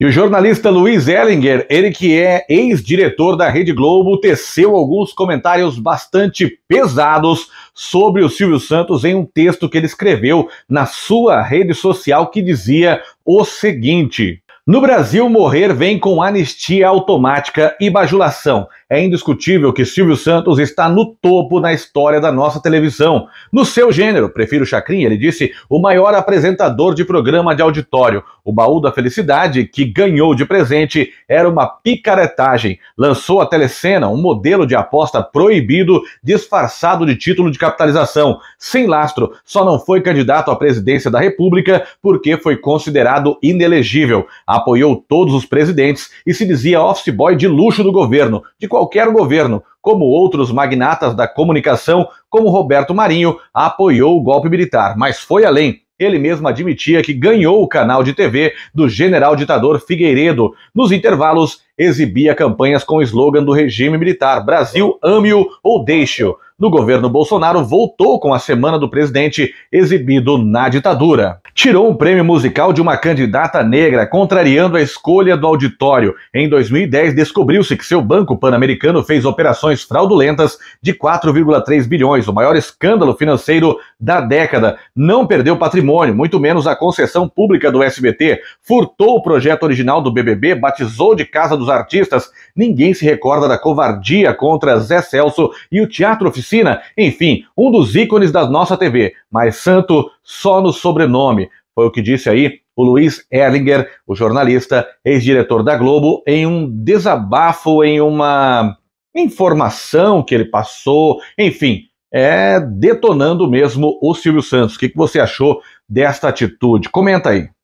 E o jornalista Luiz Ellinger, ele que é ex-diretor da Rede Globo, teceu alguns comentários bastante pesados sobre o Silvio Santos em um texto que ele escreveu na sua rede social que dizia o seguinte: no Brasil, morrer vem com anistia automática e bajulação. É indiscutível que Silvio Santos está no topo na história da nossa televisão. No seu gênero, prefiro Chacrinha, ele disse, o maior apresentador de programa de auditório. O baú da felicidade, que ganhou de presente, era uma picaretagem. Lançou a telecena, um modelo de aposta proibido, disfarçado de título de capitalização. Sem lastro, só não foi candidato à presidência da República porque foi considerado inelegível. A apoiou todos os presidentes e se dizia office boy de luxo do governo, de qualquer governo, como outros magnatas da comunicação, como Roberto Marinho, apoiou o golpe militar, mas foi além. Ele mesmo admitia que ganhou o canal de TV do general ditador Figueiredo. Nos intervalos, exibia campanhas com o slogan do regime militar: Brasil, ame-o ou deixe-o. No governo Bolsonaro, voltou com a Semana do Presidente, exibido na ditadura. Tirou um prêmio musical de uma candidata negra, contrariando a escolha do auditório. Em 2010, descobriu-se que seu banco pan-americano fez operações fraudulentas de 4,3 bilhões, o maior escândalo financeiro da década. Não perdeu patrimônio, muito menos a concessão pública do SBT. Furtou o projeto original do BBB, batizou de Casa dos dos artistas, ninguém se recorda da covardia contra Zé Celso e o Teatro Oficina, enfim, um dos ícones da nossa TV, mas santo só no sobrenome. Foi o que disse aí o Luiz Erlinger, o jornalista, ex-diretor da Globo, em um desabafo, em uma informação que ele passou, enfim, é detonando mesmo o Silvio Santos. O que, que você achou desta atitude? Comenta aí.